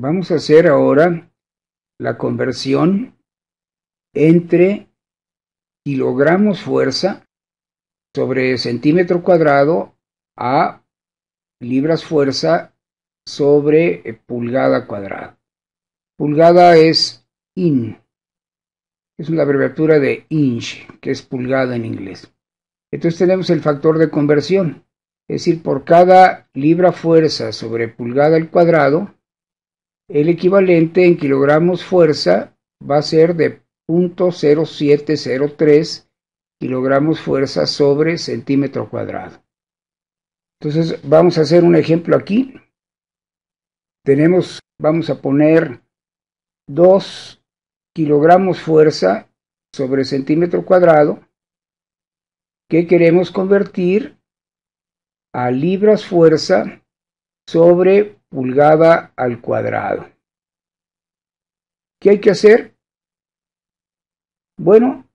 Vamos a hacer ahora la conversión entre kilogramos fuerza sobre centímetro cuadrado a libras fuerza sobre pulgada cuadrada. Pulgada es in, es una abreviatura de inch, que es pulgada en inglés. Entonces tenemos el factor de conversión, es decir, por cada libra fuerza sobre pulgada al cuadrado, el equivalente en kilogramos fuerza va a ser de 0.0703 kilogramos fuerza sobre centímetro cuadrado. Entonces vamos a hacer un ejemplo aquí. Tenemos, vamos a poner 2 kilogramos fuerza sobre centímetro cuadrado que queremos convertir a libras fuerza sobre pulgada al cuadrado. ¿Qué hay que hacer? Bueno,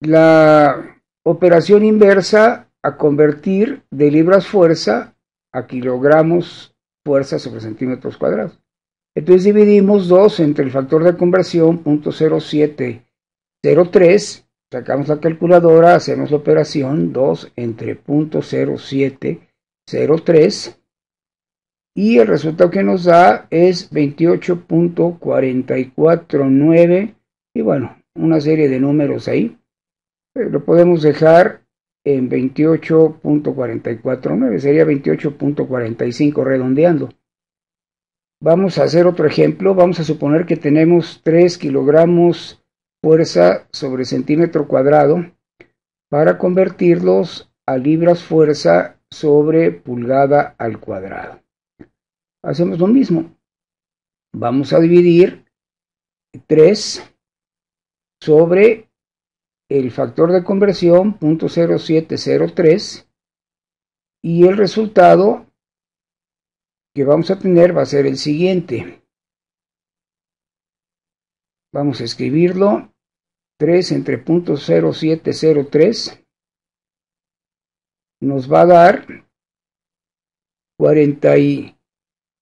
la operación inversa a convertir de libras fuerza a kilogramos fuerza sobre centímetros cuadrados. Entonces dividimos 2 entre el factor de conversión, 0.0703, sacamos la calculadora, hacemos la operación 2 entre 0.0703 y el resultado que nos da es 28.449 y bueno, una serie de números ahí. Eh, lo podemos dejar en 28.449, sería 28.45 redondeando. Vamos a hacer otro ejemplo, vamos a suponer que tenemos 3 kilogramos fuerza sobre centímetro cuadrado para convertirlos a libras fuerza sobre pulgada al cuadrado hacemos lo mismo. Vamos a dividir 3 sobre el factor de conversión 0.0703 y el resultado que vamos a tener va a ser el siguiente. Vamos a escribirlo 3 entre 0.0703 nos va a dar 40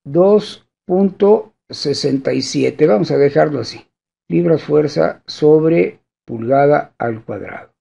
2.67. Vamos a dejarlo así. Libras fuerza sobre pulgada al cuadrado.